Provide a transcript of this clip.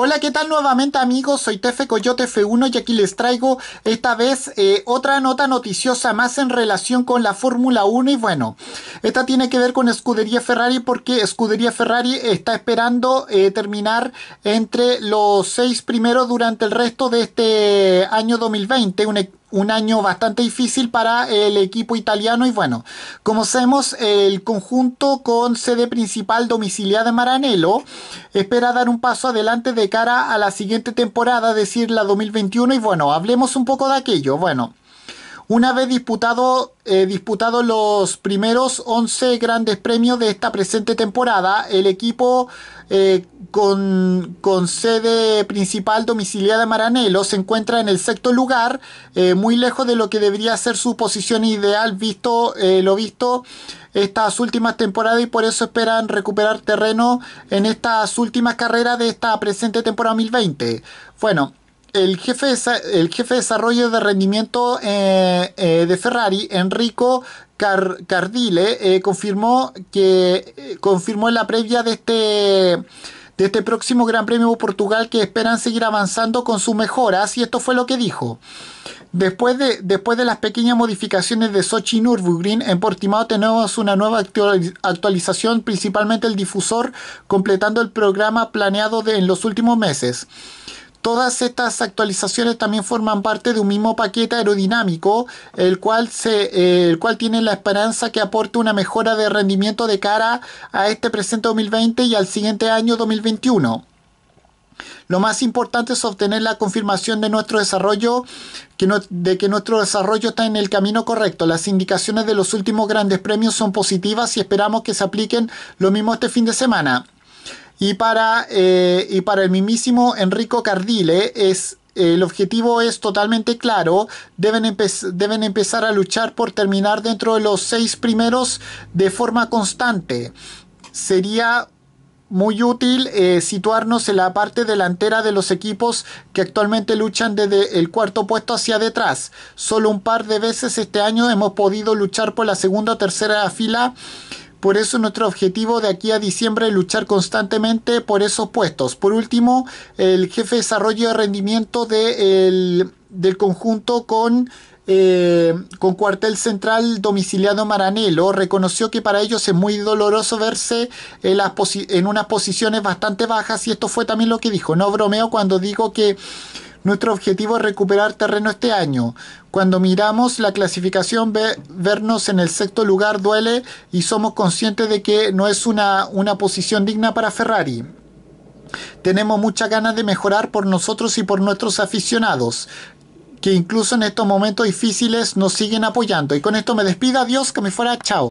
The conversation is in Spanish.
Hola, ¿qué tal nuevamente amigos? Soy Tefe Coyote F1 y aquí les traigo esta vez eh, otra nota noticiosa más en relación con la Fórmula 1 y bueno, esta tiene que ver con Escudería Ferrari porque Escudería Ferrari está esperando eh, terminar entre los seis primeros durante el resto de este año 2020, un, un año bastante difícil para el equipo italiano y bueno, como sabemos el conjunto con sede principal domiciliada de Maranello espera dar un paso adelante de cara a la siguiente temporada, es decir, la 2021 y bueno, hablemos un poco de aquello. Bueno, una vez disputado, eh, los primeros 11 grandes premios de esta presente temporada, el equipo eh, con, sede principal domiciliada en Maranelo se encuentra en el sexto lugar, eh, muy lejos de lo que debería ser su posición ideal visto lo visto estas últimas temporadas y por eso esperan recuperar terreno en estas últimas carreras de esta presente temporada 2020. Bueno, el jefe, de, el jefe de desarrollo de rendimiento eh, eh, de Ferrari, Enrico Cardile, eh, confirmó que confirmó en la previa de este, de este próximo Gran Premio de Portugal que esperan seguir avanzando con sus mejoras y esto fue lo que dijo. Después de, después de las pequeñas modificaciones de Sochi y Nürburgring, en Portimao tenemos una nueva actualización, principalmente el difusor, completando el programa planeado de, en los últimos meses. Todas estas actualizaciones también forman parte de un mismo paquete aerodinámico, el cual, se, eh, el cual tiene la esperanza que aporte una mejora de rendimiento de cara a este presente 2020 y al siguiente año 2021. Lo más importante es obtener la confirmación de nuestro desarrollo, que de que nuestro desarrollo está en el camino correcto. Las indicaciones de los últimos grandes premios son positivas y esperamos que se apliquen lo mismo este fin de semana. Y para, eh, y para el mismísimo Enrico Cardile es el objetivo es totalmente claro. Deben, deben, empezar a luchar por terminar dentro de los seis primeros de forma constante. Sería muy útil eh, situarnos en la parte delantera de los equipos que actualmente luchan desde el cuarto puesto hacia detrás. Solo un par de veces este año hemos podido luchar por la segunda o tercera fila por eso nuestro objetivo de aquí a diciembre es luchar constantemente por esos puestos. Por último, el jefe de desarrollo de rendimiento de del conjunto con eh, con cuartel central domiciliado Maranelo, reconoció que para ellos es muy doloroso verse en, las en unas posiciones bastante bajas y esto fue también lo que dijo. No bromeo cuando digo que nuestro objetivo es recuperar terreno este año. Cuando miramos la clasificación, vernos en el sexto lugar duele y somos conscientes de que no es una, una posición digna para Ferrari. Tenemos muchas ganas de mejorar por nosotros y por nuestros aficionados que incluso en estos momentos difíciles nos siguen apoyando. Y con esto me despido, adiós, que me fuera, chao.